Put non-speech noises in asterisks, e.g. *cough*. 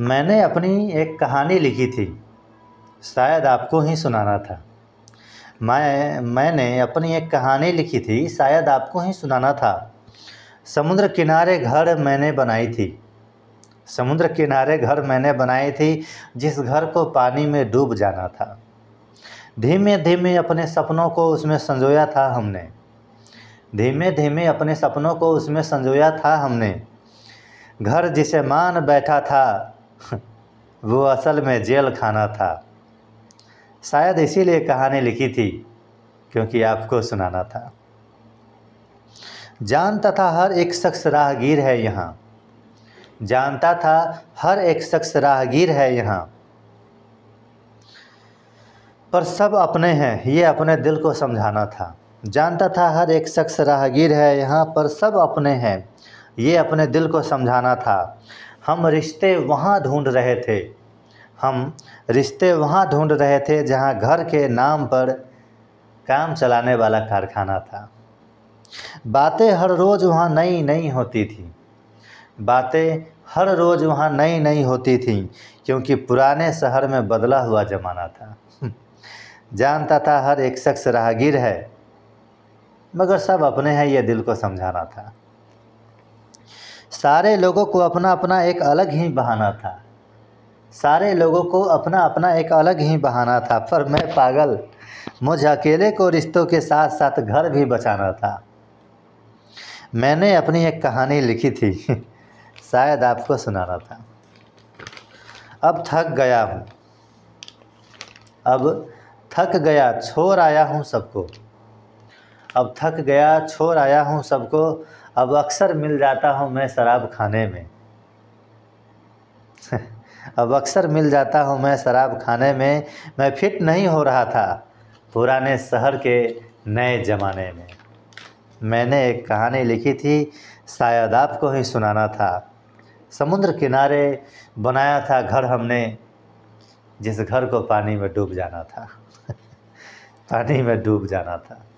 मैंने अपनी एक कहानी लिखी थी शायद आपको ही सुनाना था मैं मैंने अपनी एक कहानी लिखी थी शायद आपको ही सुनाना था समुद्र किनारे घर मैंने बनाई थी समुद्र किनारे घर मैंने बनाई थी जिस घर को पानी में डूब जाना था धीमे धीमे अपने सपनों को उसमें संजोया था हमने धीमे धीमे अपने सपनों को उसमें संजोया था हमने घर जिसे मान बैठा था *laughs* वो असल में जेल खाना था शायद इसीलिए कहानी लिखी थी क्योंकि आपको सुनाना था जानता था हर एक शख्स राहगीर है यहाँ जानता था हर एक शख्स राहगीर है यहाँ पर सब अपने हैं ये अपने दिल को समझाना था जानता था हर एक शख्स राहगीर है यहाँ पर सब अपने हैं ये अपने दिल को समझाना था हम रिश्ते वहाँ ढूंढ रहे थे हम रिश्ते वहाँ ढूंढ रहे थे जहाँ घर के नाम पर काम चलाने वाला कारखाना था बातें हर रोज़ वहाँ नई नई होती थी बातें हर रोज़ वहाँ नई नई होती थी क्योंकि पुराने शहर में बदला हुआ ज़माना था हम्म, जानता था हर एक शख्स राहगीर है मगर सब अपने हैं ये दिल को समझाना था सारे लोगों को अपना अपना एक अलग ही बहाना था सारे लोगों को अपना अपना एक अलग ही बहाना था पर मैं पागल मुझे अकेले को रिश्तों के साथ साथ घर भी बचाना था मैंने अपनी एक कहानी लिखी थी *laughs* शायद आपको सुनाना था अब थक गया हूँ अब थक गया छोड़ आया हूँ सबको अब थक गया छोड़ आया हूँ सबको अब अक्सर मिल जाता हूँ मैं शराब खाने में *laughs* अब अक्सर मिल जाता हूँ मैं शराब खाने में मैं फिट नहीं हो रहा था पुराने शहर के नए ज़माने में मैंने एक कहानी लिखी थी शायद आपको ही सुनाना था समुद्र किनारे बनाया था घर हमने जिस घर को पानी में डूब जाना था *laughs* पानी में डूब जाना था